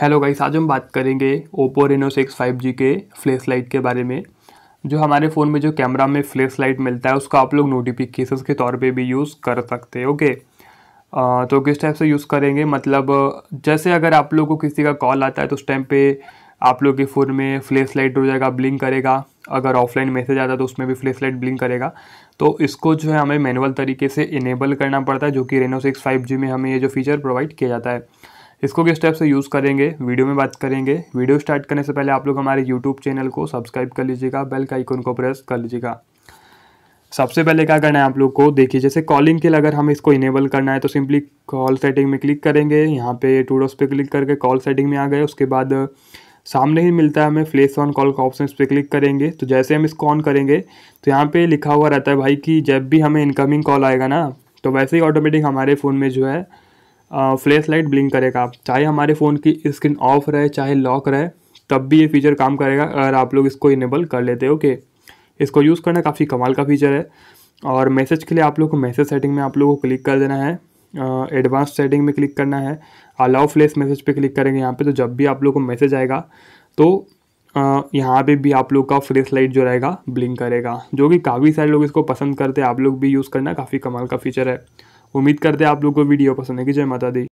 hello guys आज हम बात करेंगे Oppo Reno six five G के फ्लैश लाइट के बारे में जो हमारे फ़ोन में जो कैमरा में फ्लैश लाइट मिलता है उसका आप लोग नोटिफिकेशन के तौर पे भी यूज़ कर सकते हैं ओके तो किस टाइप से यूज़ करेंगे मतलब जैसे अगर आप लोग को किसी का कॉल आता है तो उस टाइम पे आप लोग के फ़ोन में फ्लैश लाइट हो जाएगा ब्लिंक करेगा अगर ऑफलाइन मैसेज आता है तो उसमें भी फ्लैश लाइट ब्लिंक करेगा तो इसको जो है हमें मैनुअल तरीके से इनेबल करना पड़ता है जो कि रेनो सिक्स फाइव जी में हमें ये जो फीचर प्रोवाइड किया जाता है इसको किस स्टेप से यूज़ करेंगे वीडियो में बात करेंगे वीडियो स्टार्ट करने से पहले आप लोग हमारे यूट्यूब चैनल को सब्सक्राइब कर लीजिएगा बेल का आइकन को प्रेस कर लीजिएगा सबसे पहले क्या करना है आप लोग को देखिए जैसे कॉलिंग के लिए अगर हम इसको इनेबल करना है तो सिंपली कॉल सेटिंग में क्लिक करेंगे यहाँ पे टूडोस पे क्लिक करके कॉल सेटिंग में आ गए उसके बाद सामने ही मिलता है हमें फ्लेस ऑन कॉल का ऑप्शन पे क्लिक करेंगे तो जैसे हम इसको ऑन करेंगे तो यहाँ पे लिखा हुआ रहता है भाई कि जब भी हमें इनकमिंग कॉल आएगा ना तो वैसे ही ऑटोमेटिक हमारे फ़ोन में जो है फ्लैश लाइट ब्लिंक करेगा चाहे हमारे फ़ोन की स्क्रीन ऑफ रहे चाहे लॉक रहे तब भी ये फीचर काम करेगा अगर आप लोग इसको इनेबल कर लेते ओके इसको यूज़ करना काफ़ी कमाल का फीचर है और मैसेज के लिए आप लोग को मैसेज सेटिंग में आप लोगों को क्लिक कर देना है एडवांस सेटिंग में क्लिक करना है अलाउ फ्लेस मैसेज पे क्लिक करेंगे यहाँ पे तो जब भी आप लोग को मैसेज आएगा तो यहाँ पे भी आप लोग का फ्लेस लाइट जो रहेगा ब्लिंक करेगा जो कि काफ़ी सारे लोग इसको पसंद करते हैं आप लोग भी यूज़ करना काफ़ी कमाल का फीचर है उम्मीद करते हैं आप लोग को वीडियो पसंद है कि जय माता दी